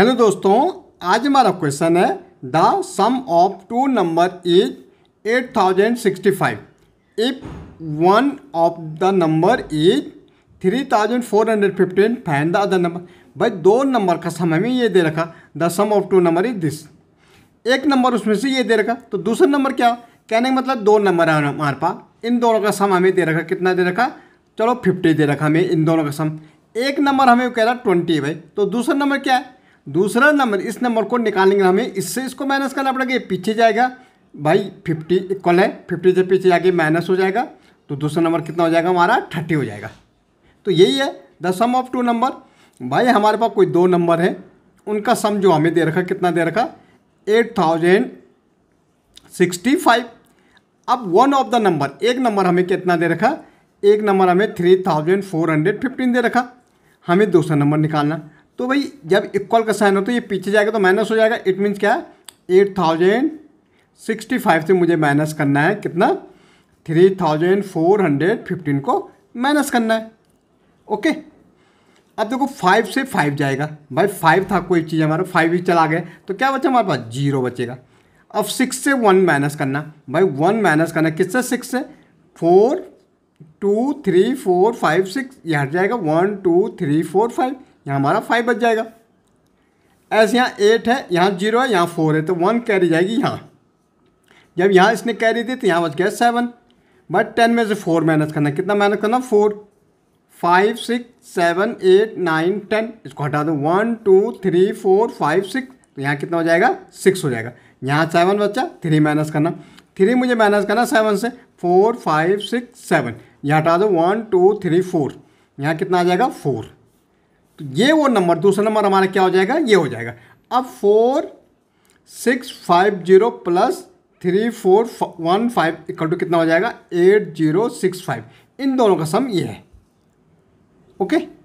है ना दोस्तों आज हमारा क्वेश्चन है the sum of two number is eight thousand sixty five if one of the number is three thousand four hundred fifteen find the other number भाई दो number का सम हमें ये दे रखा the sum of two number is this एक number उसमें से ये दे रखा तो दूसरा नंबर क्या कहने का मतलब दो नंबर है हमारे पास इन दोनों का सम हमें दे रखा कितना दे रखा चलो फिफ्टी दे रखा हमें इन दोनों का सम एक नंबर हमें कह रहा ट्वेंटी भाई तो दूसरा नंबर क्या है दूसरा नंबर इस नंबर को निकालेंगे हमें इससे इसको माइनस करना पड़ेगा ये पीछे जाएगा भाई फिफ्टी इक्वल है फिफ्टी से पीछे जाके माइनस हो जाएगा तो दूसरा नंबर कितना हो जाएगा हमारा थर्टी हो जाएगा तो यही है the sum of two number भाई हमारे पास कोई दो नंबर हैं उनका सम जो हमें दे रखा कितना दे रखा एट थाउजेंड सिक्सटी फाइव अब वन ऑफ द नंबर एक नंबर हमें कितना दे रखा एक नंबर हमें three thousand four hundred fifteen दे रखा हमें दूसरा नंबर निकालना तो भाई जब इक्वल का साइन हो तो ये पीछे जाएगा तो माइनस हो जाएगा इट मीन्स क्या एट थाउजेंड सिक्सटी फाइव से मुझे माइनस करना है कितना three thousand four hundred fifteen को माइनस करना है ओके अब देखो फाइव से फाइव जाएगा भाई फाइव था कोई चीज़ हमारा फाइव ही चला गया तो क्या बचा हमारे पास जीरो बचेगा अब सिक्स से वन माइनस करना भाई वन माइनस करना किससे सिक्स से four two three four five six ये हट जाएगा one two three four five यहाँ हमारा फाइव बच जाएगा ऐसे यहाँ एट है यहाँ जीरो है यहाँ फोर है तो वन कैरी जाएगी यहाँ जब यहाँ इसने कैरी दी तो यहाँ बच गया सेवन बट टेन में से फोर माइनस करना कितना माइनस करना four five six seven eight nine ten इसको हटा दो one two three four five six तो यहाँ कितना हो जाएगा सिक्स हो जाएगा यहाँ सेवन बच्चा थ्री माइनस करना थ्री मुझे माइनस करना सेवन से फोर फाइव सिक्स सेवन यहाँ हटा दो वन टू थ्री फोर यहाँ कितना आ जाएगा फोर ये वो नंबर दूसरा नंबर हमारा क्या हो जाएगा ये हो जाएगा अब four six five zero plus three four one five equal to कितना हो जाएगा एट जीरो सिक्स फाइव इन दोनों का सम ये है ओके okay?